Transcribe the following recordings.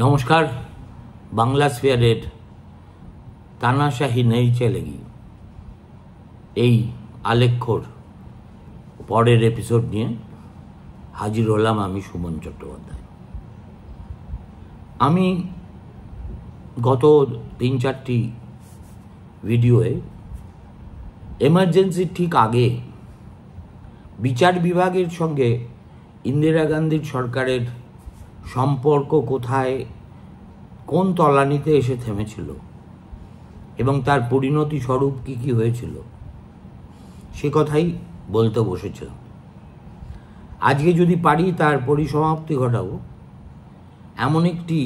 নমস্কার বাংলা স্পেয়ারের তানাশাহি নেই চ্যালেগি এই আলেখ্যর পরের এপিসোড নিয়ে হাজির হলাম আমি সুমন চট্টোপাধ্যায় আমি গত তিন চারটি ভিডিওয়ে এমার্জেন্সির ঠিক আগে বিচার বিভাগের সঙ্গে ইন্দিরা গান্ধীর সরকারের সম্পর্ক কোথায় কোন তলানিতে এসে থেমেছিল এবং তার পরিণতি স্বরূপ কী কী হয়েছিল সে কথাই বলতে বসেছিল আজকে যদি পারি তার পরিসমাপ্তি ঘটাবো এমন একটি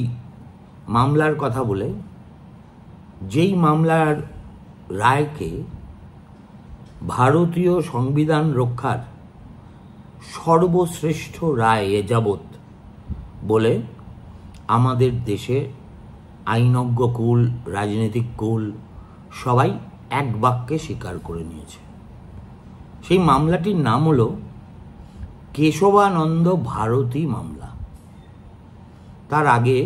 মামলার কথা বলে যেই মামলার রায়কে ভারতীয় সংবিধান রক্ষার সর্বশ্রেষ্ঠ রায় এ যাবত বলে আমাদের দেশে আইনজ্ঞ কুল রাজনৈতিক কুল সবাই এক বাক্যে স্বীকার করে নিয়েছে সেই মামলাটির নাম হলো কেশবানন্দ ভারতী মামলা তার আগে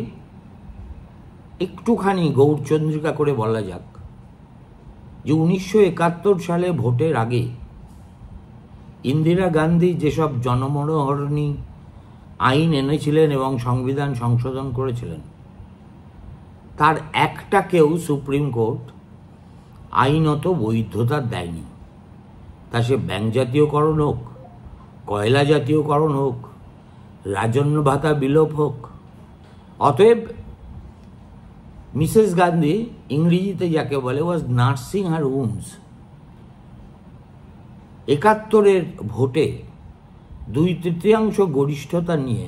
একটুখানি গৌরচন্দ্রিকা করে বলা যাক যে উনিশশো একাত্তর সালে ভোটের আগে ইন্দিরা গান্ধী যেসব জনমনোহরণী আইন এনেছিলেন এবং সংবিধান সংশোধন করেছিলেন তার একটাকেও সুপ্রিম কোর্ট আইনত বৈধতা দেয়নি তা সে ব্যাংক জাতীয়করণ হোক কয়লা জাতীয়করণ হোক রাজন্য ভাতা বিলোপ হোক অতএব মিসেস গান্ধী ইংরেজিতে যাকে বলে ওয়াজ নার্সিং আর উমস একাত্তরের ভোটে দুই তৃতীয়াংশ গরিষ্ঠতা নিয়ে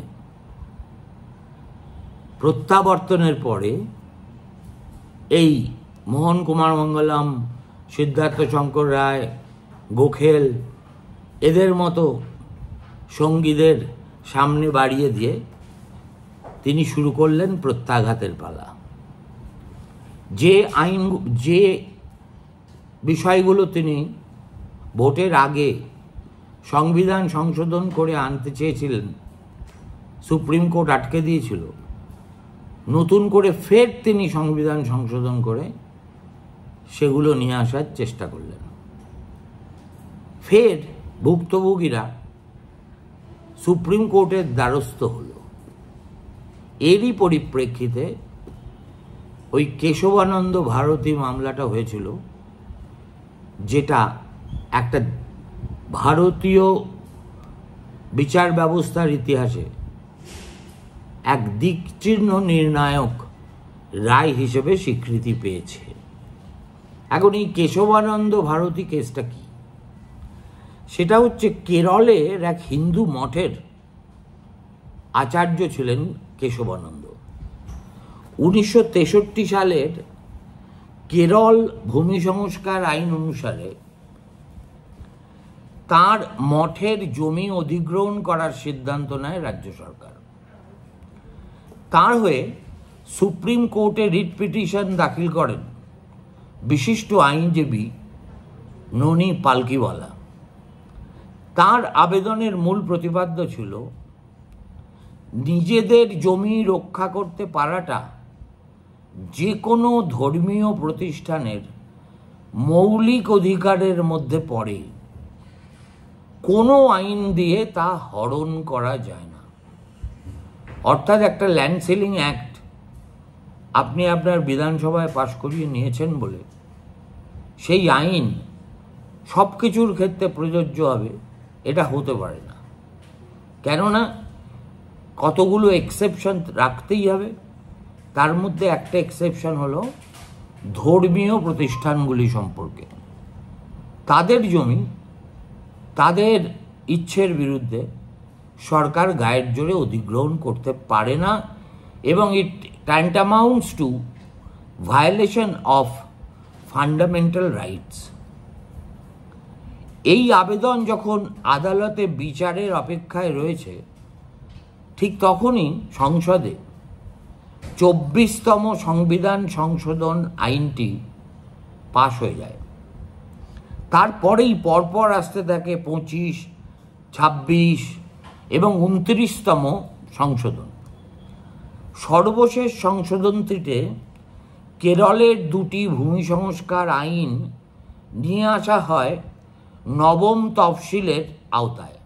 প্রত্যাবর্তনের পরে এই মোহন কুমার মঙ্গলম সিদ্ধার্থ শঙ্কর রায় গোখেল এদের মতো সঙ্গীদের সামনে বাড়িয়ে দিয়ে তিনি শুরু করলেন প্রত্যাঘাতের পালা যে আইন যে বিষয়গুলো তিনি ভোটের আগে সংবিধান সংশোধন করে আনতে চেয়েছিলেন সুপ্রিম কোর্ট আটকে দিয়েছিল নতুন করে ফের তিনি সংবিধান সংশোধন করে সেগুলো নিয়ে আসার চেষ্টা করলেন ফের ভুক্তভোগীরা সুপ্রিম কোর্টের দ্বারস্থ হল এরই পরিপ্রেক্ষিতে ওই কেশবানন্দ ভারতী মামলাটা হয়েছিল যেটা একটা ভারতীয় বিচার ব্যবস্থার ইতিহাসে এক দিকচিহ্ন নির্ণায়ক রায় হিসেবে স্বীকৃতি পেয়েছে এখন এই কেশবানন্দ ভারতী কেসটা কি সেটা হচ্ছে কেরলের এক হিন্দু মঠের আচার্য ছিলেন কেশবানন্দ উনিশশো সালের কেরল ভূমি সংস্কার আইন অনুসারে তার মঠের জমি অধিগ্রহণ করার সিদ্ধান্ত নেয় রাজ্য সরকার তার হয়ে সুপ্রিম কোর্টে রিট পিটিশন দাখিল করেন বিশিষ্ট আইনজীবী ননি পালকিওয়ালা তার আবেদনের মূল প্রতিপাদ্য ছিল নিজেদের জমি রক্ষা করতে পারাটা যে কোনো ধর্মীয় প্রতিষ্ঠানের মৌলিক অধিকারের মধ্যে পড়ে কোনো আইন দিয়ে তা হরণ করা যায় না অর্থাৎ একটা ল্যান্ড সেলিং অ্যাক্ট আপনি আপনার বিধানসভায় পাশ করিয়ে নিয়েছেন বলে সেই আইন সব কিছুর ক্ষেত্রে প্রযোজ্য হবে এটা হতে পারে না কেননা কতগুলো এক্সেপশন রাখতেই হবে তার মধ্যে একটা এক্সেপশন হলো ধর্মীয় প্রতিষ্ঠানগুলি সম্পর্কে তাদের জমি তাদের ইচ্ছের বিরুদ্ধে সরকার গায়ের জোরে অধিগ্রহণ করতে পারে না এবং it tantamounts to violation of fundamental rights এই আবেদন যখন আদালতে বিচারের অপেক্ষায় রয়েছে ঠিক তখনই সংসদে চব্বিশতম সংবিধান সংশোধন আইনটি পাশ হয়ে যায় তারপরেই পরপর আসতে থাকে পঁচিশ ছাব্বিশ এবং উনত্রিশতম সংশোধন সর্বশেষ সংশোধনটিতে কেরলের দুটি ভূমি সংস্কার আইন নিয়ে আসা হয় নবম তফসিলের আওতায়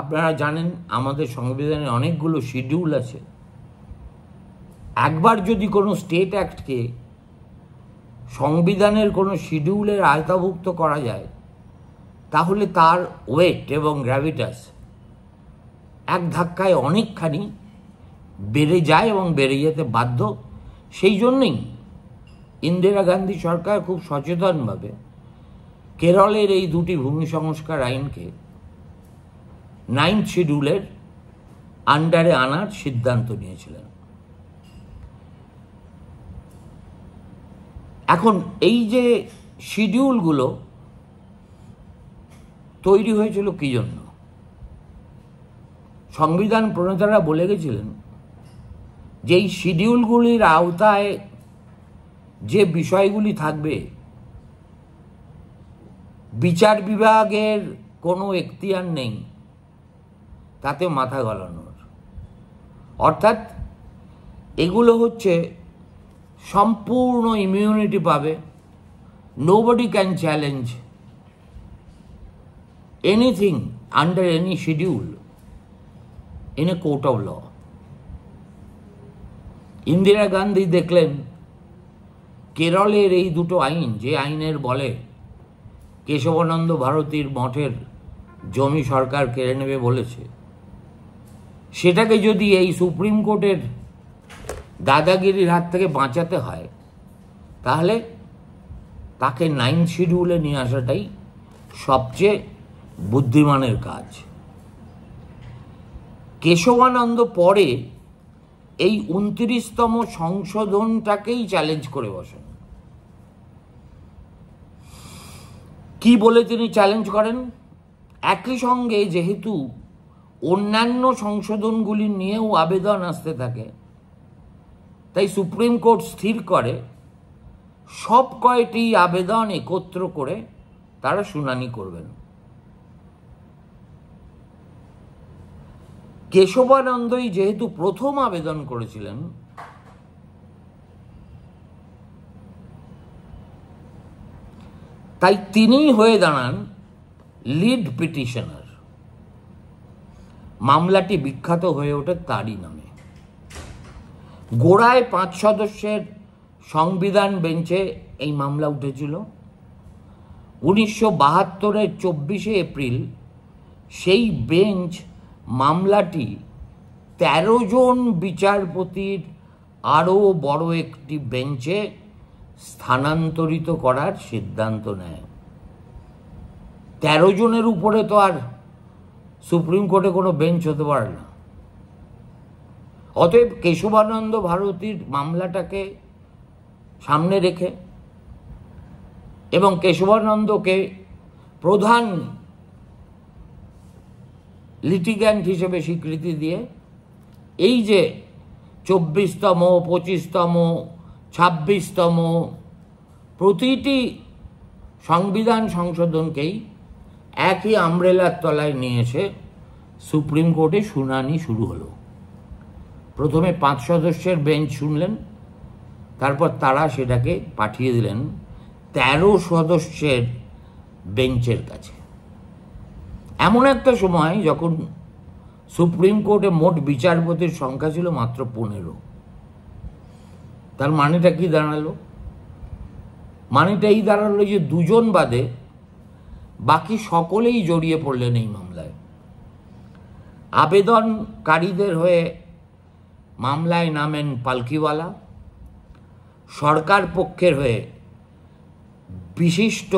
আপনারা জানেন আমাদের সংবিধানে অনেকগুলো শিডিউল আছে একবার যদি কোনো স্টেট অ্যাক্টকে সংবিধানের কোনো শিডিউলের আয়তাভুক্ত করা যায় তাহলে তার ওয়েট এবং গ্র্যাভিটাস এক ধাক্কায় অনেকখানি বেড়ে যায় এবং বেড়ে যেতে বাধ্য সেই জন্যেই ইন্দিরা গান্ধী সরকার খুব সচেতনভাবে কেরলের এই দুটি ভূমি সংস্কার আইনকে নাইন শিডিউলের আন্ডারে আনার সিদ্ধান্ত নিয়েছিলেন এখন এই যে শিডিউলগুলো তৈরি হয়েছিল কী জন্য সংবিধান প্রণেতারা বলে গেছিলেন যে এই শিডিউলগুলির আওতায় যে বিষয়গুলি থাকবে বিচার বিভাগের কোনো এখতিয়ার নেই তাতে মাথা গলানোর অর্থাৎ এগুলো হচ্ছে সম্পূর্ণ ইমিউনিটি পাবে nobody can challenge anything under any schedule in a court of law Indira Gandhi দেখলেন কেরলের এই দুটো আইন যে আইনের বলে কেশবানন্দ ভারতীর মঠের জমি সরকার কেড়ে নেবে বলেছে সেটাকে যদি এই সুপ্রিম কোর্টের দাদাগিরির হাত থেকে বাঁচাতে হয় তাহলে তাকে নাইন শিডিউলে নিয়ে আসাটাই সবচেয়ে বুদ্ধিমানের কাজ কেশবানন্দ পরে এই উনত্রিশতম সংশোধনটাকেই চ্যালেঞ্জ করে বসেন কি বলে তিনি চ্যালেঞ্জ করেন একই সঙ্গে যেহেতু অন্যান্য সংশোধনগুলি নিয়েও আবেদন আসতে থাকে তাই সুপ্রিম কোর্ট স্থির করে সব কয়টি আবেদন একত্র করে তারা শুনানি করবেন কেশবানন্দই যেহেতু প্রথম আবেদন করেছিলেন তাই তিনিই হয়ে দাঁড়ান লিড পিটিশনার মামলাটি বিখ্যাত হয়ে ওঠে তারই নামে গোড়ায় পাঁচ সদস্যের সংবিধান বেঞ্চে এই মামলা উঠেছিল উনিশশো বাহাত্তরের চব্বিশে এপ্রিল সেই বেঞ্চ মামলাটি তেরো জন বিচারপতির আরও বড় একটি বেঞ্চে স্থানান্তরিত করার সিদ্ধান্ত নেয় তেরো জনের উপরে তো আর সুপ্রিম কোর্টে কোনো বেঞ্চ হতে পারে না অতএব কেশবানন্দ ভারতীর মামলাটাকে সামনে রেখে এবং কেশবানন্দকে প্রধান লিটিগ্যান্ট হিসেবে স্বীকৃতি দিয়ে এই যে চব্বিশতম পঁচিশতম ছাব্বিশতম প্রতিটি সংবিধান সংশোধনকেই একই আমরেলার তলায় নিয়ে এসে সুপ্রিম কোর্টে শুনানি শুরু হলো প্রথমে পাঁচ সদস্যের বেঞ্চ শুনলেন তারপর তারা সেটাকে পাঠিয়ে দিলেন তেরো সদস্যের বেঞ্চের কাছে এমন একটা সময় যখন সুপ্রিম কোর্টে মোট বিচারপতির সংখ্যা ছিল মাত্র পনেরো তার মানেটা কি দাঁড়ালো মানেটা এই দাঁড়ালো যে দুজন বাদে বাকি সকলেই জড়িয়ে পড়লেন এই মামলায় আবেদনকারীদের হয়ে মামলায় নামেন পালকিওয়ালা সরকার পক্ষের হয়ে বিশিষ্ট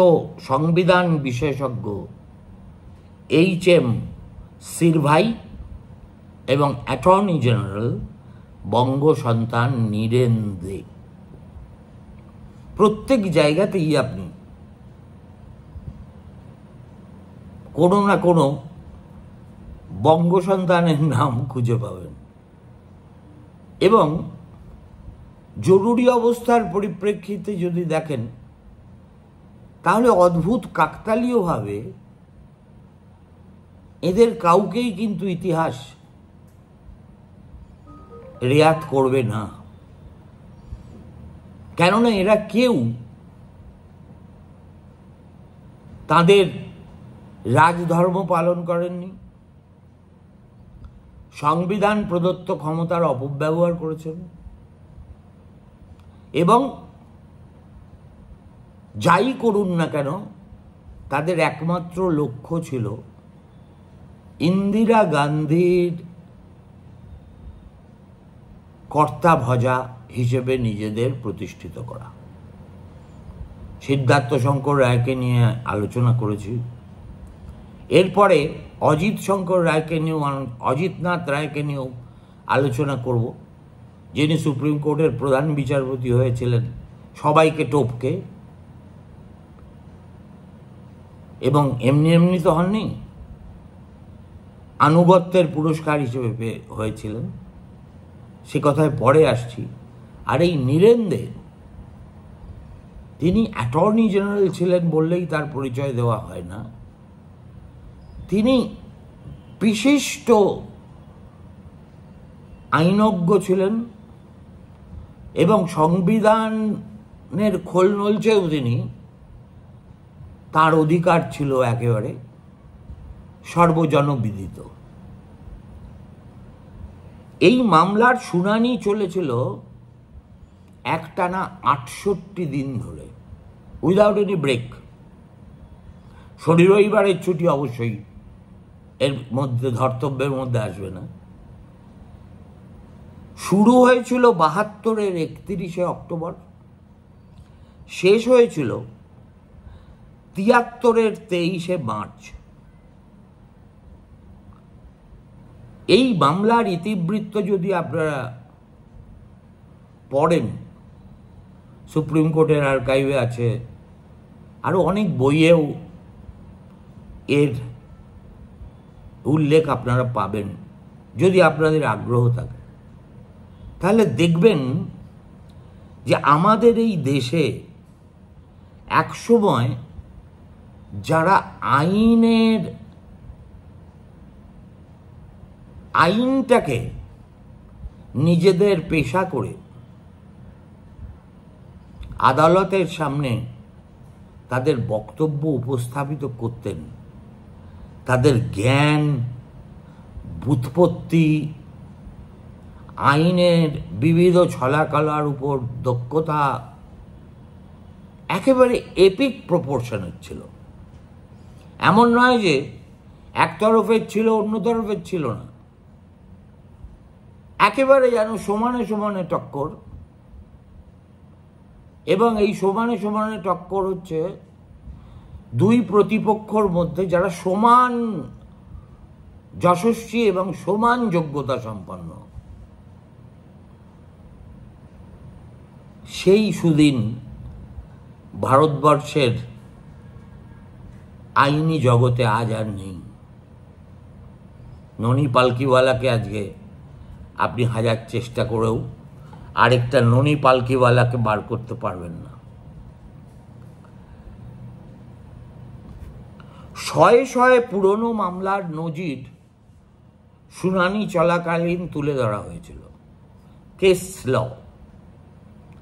সংবিধান বিশেষজ্ঞ এইচ এম সিরভাই এবং অ্যাটর্নি জেনারেল বঙ্গ সন্তান নীরেন দে প্রত্যেক জায়গাতেই আপনি কোনো না কোনো বঙ্গ সন্তানের নাম খুঁজে পাবেন এবং জরুরি অবস্থার পরিপ্রেক্ষিতে যদি দেখেন তাহলে অদ্ভুত কাকতালীয়ভাবে এদের কাউকেই কিন্তু ইতিহাস রেয়াত করবে না কেননা এরা কেউ তাদের রাজধর্ম পালন করেননি সংবিধান প্রদত্ত ক্ষমতার অপব্যবহার করেছেন এবং যাই করুন না কেন তাদের একমাত্র লক্ষ্য ছিল ইন্দিরা গান্ধীর কর্তা ভজা হিসেবে নিজেদের প্রতিষ্ঠিত করা সিদ্ধার্থ শঙ্কর রায়কে নিয়ে আলোচনা করেছি এরপরে অজিত শঙ্কর রায়কে নিয়েও অজিতনাথ রায়কে নিয়েও আলোচনা করব যিনি সুপ্রিম কোর্টের প্রধান বিচারপতি হয়েছিলেন সবাইকে টোপকে এবং এমনি এমনি তো হননি আনুগত্যের পুরস্কার হিসেবে হয়েছিলেন সে কথায় পরে আসছি আর এই নীরেন্দে তিনি অ্যাটর্নি জেনারেল ছিলেন বললেই তার পরিচয় দেওয়া হয় না তিনি বিশিষ্ট আইনজ্ঞ ছিলেন এবং সংবিধানের খোল নলছেও তিনি তার অধিকার ছিল একেবারে সর্বজনবিদিত এই মামলার শুনানি চলেছিল একটানা আটষট্টি দিন ধরে উইদাউট এনি ব্রেক শনি রবিবারের ছুটি অবশ্যই এর মধ্যে ধর্তব্যের মধ্যে আসবে না শুরু হয়েছিল বাহাত্তরের একত্রিশে অক্টোবর শেষ হয়েছিল তিয়াত্তরের তেইশে মার্চ এই মামলার ইতিবৃত্ত যদি আপনারা পড়েন সুপ্রিম কোর্টের আর্কাইভে আছে আরও অনেক বইয়েও এর উল্লেখ আপনারা পাবেন যদি আপনাদের আগ্রহ থাকে তাহলে দেখবেন যে আমাদের এই দেশে এক সময় যারা আইনের আইনটাকে নিজেদের পেশা করে আদালতের সামনে তাদের বক্তব্য উপস্থাপিত করতেন তাদের জ্ঞান বুৎপত্তি আইনের বিবিধ ছলাকলার উপর দক্ষতা একেবারে এপিক প্রপোর্শনের ছিল এমন নয় যে এক তরফের ছিল অন্য তরফের ছিল না একেবারে যেন সমানে সমানে টক্কর এবং এই সমানে সমানে টক্কর হচ্ছে দুই প্রতিপক্ষর মধ্যে যারা সমান যশস্বী এবং সমান যোগ্যতা সম্পন্ন সেই সুদিন ভারতবর্ষের আইনি জগতে আজ আর নেই ননি পালকিওয়ালাকে আজকে আপনি হাজার চেষ্টা করেও আরেকটা ননি পালকিওয়ালাকে বার করতে পারবেন না শয়ে শয়ে পুরনো মামলার নজির শুনানি চলাকালীন তুলে ধরা হয়েছিল কেস ল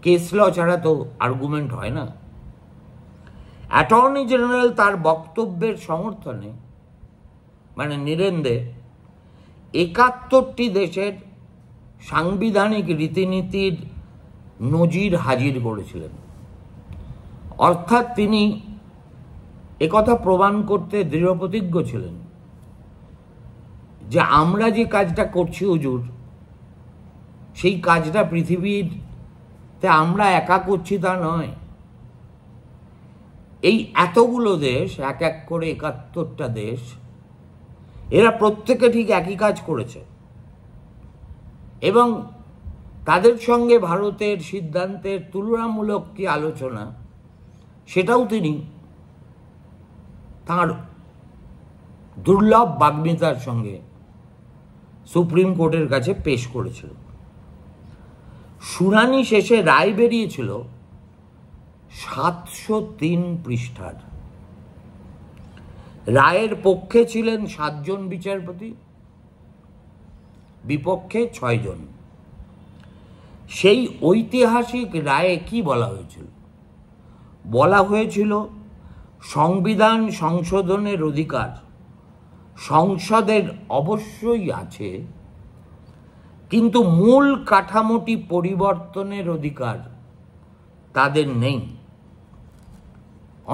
কেস ল ছাড়া তো আর্গুমেন্ট হয় না অ্যাটর্নি জেনারেল তার বক্তব্যের সমর্থনে মানে নীরেন্দ্রে একাত্তরটি দেশের সাংবিধানিক রীতিনীতির নজির হাজির করেছিলেন অর্থাৎ তিনি একথা প্রমাণ করতে দৃঢ়প্রতিজ্ঞ ছিলেন যে আমরা যে কাজটা করছি হুজুর সেই কাজটা পৃথিবীর তে আমরা একা করছি তা নয় এই এতগুলো দেশ এক এক করে একাত্তরটা দেশ এরা প্রত্যেকে ঠিক একই কাজ করেছে এবং তাদের সঙ্গে ভারতের সিদ্ধান্তের তুলনামূলক কি আলোচনা সেটাও তিনি তাঁর দুর্লভ বাগ্মিতার সঙ্গে সুপ্রিম কোর্টের কাছে পেশ করেছিল শুনানি শেষে রায় বেরিয়েছিল সাতশো তিন পৃষ্ঠার রায়ের পক্ষে ছিলেন সাতজন বিচারপতি বিপক্ষে ছয়জন সেই ঐতিহাসিক রায়ে কি বলা হয়েছিল বলা হয়েছিল সংবিধান সংশোধনের অধিকার সংসদের অবশ্যই আছে কিন্তু মূল কাঠামোটি পরিবর্তনের অধিকার তাদের নেই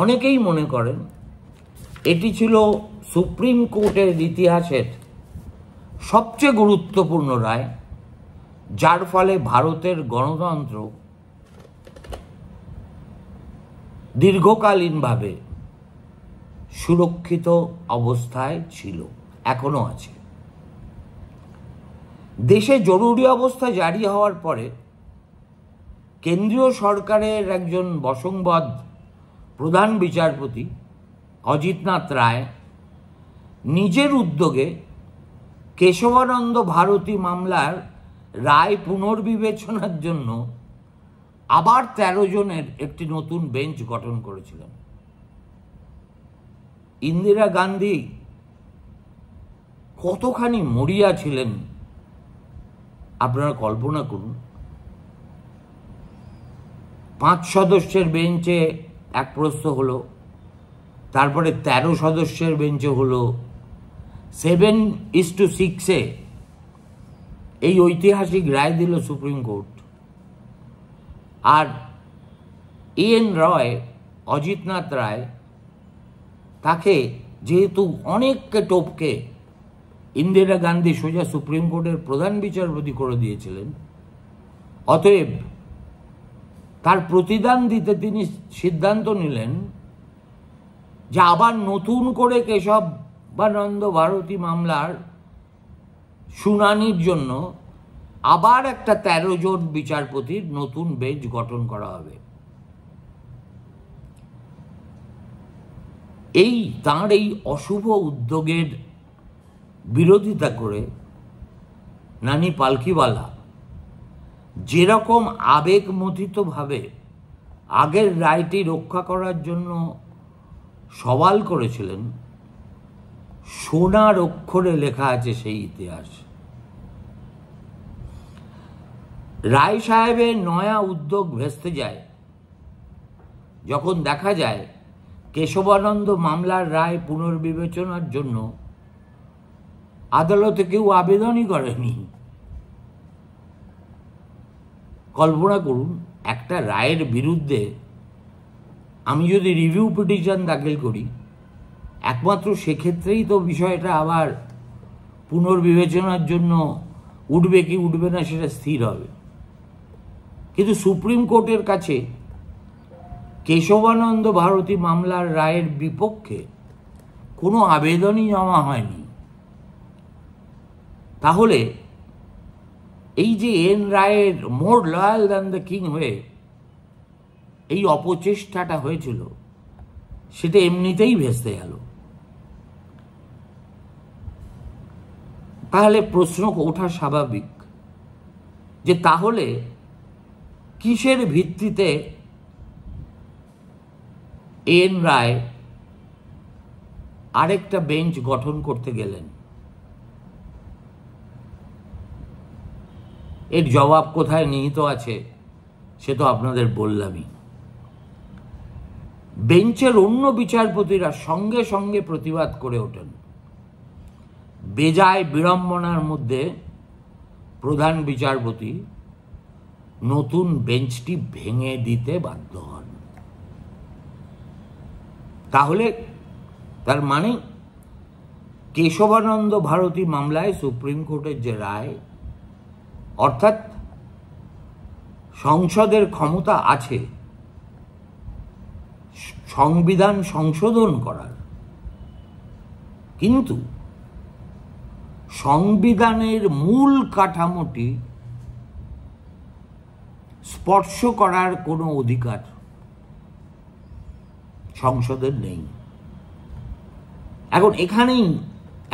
অনেকেই মনে করেন এটি ছিল সুপ্রিম কোর্টের ইতিহাসের সবচেয়ে গুরুত্বপূর্ণ রায় যার ফলে ভারতের গণতন্ত্র দীর্ঘকালীনভাবে সুরক্ষিত অবস্থায় ছিল এখনও আছে দেশে জরুরি অবস্থা জারি হওয়ার পরে কেন্দ্রীয় সরকারের একজন বসংবদ প্রধান বিচারপতি অজিতনাথ রায় নিজের উদ্যোগে কেশবানন্দ ভারতী মামলার রায় পুনর্বিবেচনার জন্য আবার তেরো জনের একটি নতুন বেঞ্চ গঠন করেছিলেন ইন্দিরা গান্ধী কতখানি মরিয়া ছিলেন আপনারা কল্পনা করুন পাঁচ সদস্যের বেঞ্চে এক প্রস্থ হলো তারপরে ১৩ সদস্যের বেঞ্চে হলো সেভেন ইস টু সিক্সে এই ঐতিহাসিক রায় দিল সুপ্রিম কোর্ট আর এন রয় অজিতনাথ রায় তাকে যেহেতু অনেককে টোপকে ইন্দিরা গান্ধী সোজা সুপ্রিম কোর্টের প্রধান বিচারপতি করে দিয়েছিলেন অতএব তার প্রতিদান দিতে তিনি সিদ্ধান্ত নিলেন যে আবার নতুন করে বানন্দ ভারতী মামলার শুনানির জন্য আবার একটা তেরো জন বিচারপতির নতুন বেঞ্চ গঠন করা হবে এই তাঁর এই অশুভ উদ্যোগের বিরোধিতা করে নানি পালকিওয়ালা যেরকম আবেগমথিতভাবে আগের রায়টি রক্ষা করার জন্য সওয়াল করেছিলেন সোনার অক্ষরে লেখা আছে সেই ইতিহাস রায় সাহেবের নয়া উদ্যোগ ভেস্তে যায় যখন দেখা যায় কেশবানন্দ মামলার রায় পুনর্বিবেচনার জন্য আদালতে কেউ আবেদনই করেনি কল্পনা করুন একটা রায়ের বিরুদ্ধে আমি যদি রিভিউ পিটিশন দাখিল করি একমাত্র সেক্ষেত্রেই তো বিষয়টা আবার পুনর্বিবেচনার জন্য উঠবে কি উঠবে না সেটা স্থির হবে কিন্তু সুপ্রিম কোর্টের কাছে কেশবানন্দ ভারতী মামলার রায়ের বিপক্ষে কোনো আবেদনই জমা হয়নি তাহলে এই যে এন রায়ের more loyal than the king হয়ে এই অপচেষ্টাটা হয়েছিল সেটা এমনিতেই ভেস্তে গেল তাহলে প্রশ্ন ওঠা স্বাভাবিক যে তাহলে কিসের ভিত্তিতে এন রায় আরেকটা বেঞ্চ গঠন করতে গেলেন এর জবাব কোথায় নিহিত আছে সে তো আপনাদের বললামই বেঞ্চের অন্য বিচারপতিরা সঙ্গে সঙ্গে প্রতিবাদ করে ওঠেন বেজায় বিড়ম্বনার মধ্যে প্রধান বিচারপতি নতুন বেঞ্চটি ভেঙে দিতে বাধ্য হন তাহলে তার মানে কেশবানন্দ ভারতী মামলায় সুপ্রিম কোর্টের যে রায় অর্থাৎ সংসদের ক্ষমতা আছে সংবিধান সংশোধন করার কিন্তু সংবিধানের মূল কাঠামোটি স্পর্শ করার কোনো অধিকার সংসদের নেই এখন এখানেই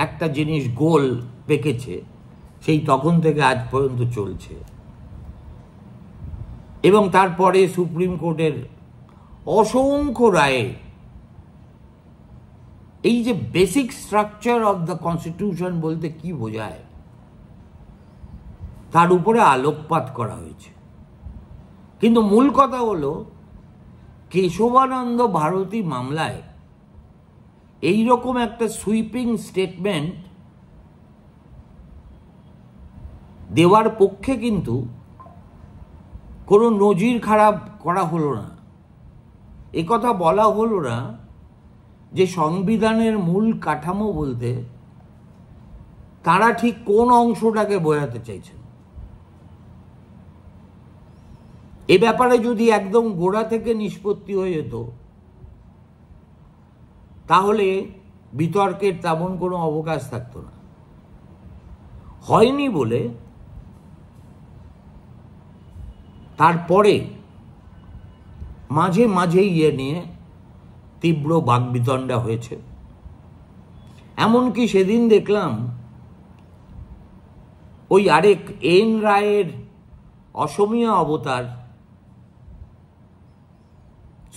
একটা জিনিস গোল পেকেছে সেই তখন থেকে আজ পর্যন্ত চলছে এবং তারপরে সুপ্রিম কোর্টের অসংখ্য রায়ে এই যে basic structure of the constitution বলতে কি বোঝায় তার উপরে আলোকপাত করা হয়েছে কিন্তু মূল কথা হলো কেশবানন্দ ভারতী মামলায় এই রকম একটা সুইপিং স্টেটমেন্ট দেওয়ার পক্ষে কিন্তু কোনো নজির খারাপ করা হলো না কথা বলা হলো না যে সংবিধানের মূল কাঠামো বলতে তারা ঠিক কোন অংশটাকে বোঝাতে চাইছেন এ ব্যাপারে যদি একদম গোড়া থেকে নিষ্পত্তি হয়ে যেত তাহলে বিতর্কের তেমন কোনো অবকাশ থাকত না হয়নি বলে তারপরে মাঝে মাঝে ইয়ে নিয়ে তীব্র বাগবিতণ্ডা হয়েছে এমনকি সেদিন দেখলাম ওই আরেক এন রায়ের অসমীয়া অবতার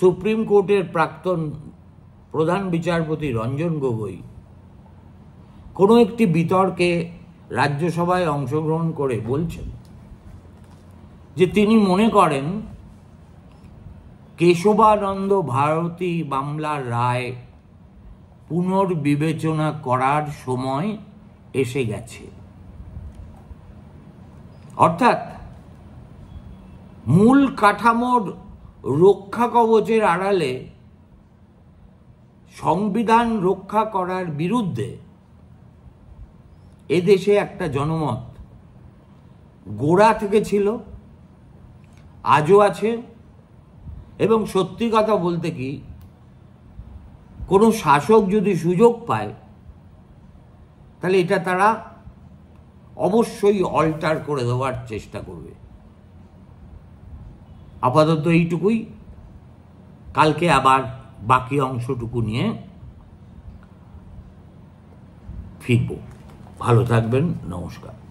সুপ্রিম কোর্টের প্রাক্তন প্রধান বিচারপতি রঞ্জন গগৈ কোনো একটি বিতর্কে রাজ্যসভায় অংশগ্রহণ করে বলছেন যে তিনি মনে করেন কেশবানন্দ ভারতী মামলার রায় পুনর্বিবেচনা করার সময় এসে গেছে অর্থাৎ মূল কাঠামোর রক্ষা কবচের আড়ালে সংবিধান রক্ষা করার বিরুদ্ধে এদেশে একটা জনমত গোড়া থেকে ছিল আজও আছে এবং সত্যি কথা বলতে কি কোনো শাসক যদি সুযোগ পায় তাহলে এটা তারা অবশ্যই অল্টার করে দেওয়ার চেষ্টা করবে আপাতত এইটুকুই কালকে আবার বাকি অংশটুকু নিয়ে ফিরব ভালো থাকবেন নমস্কার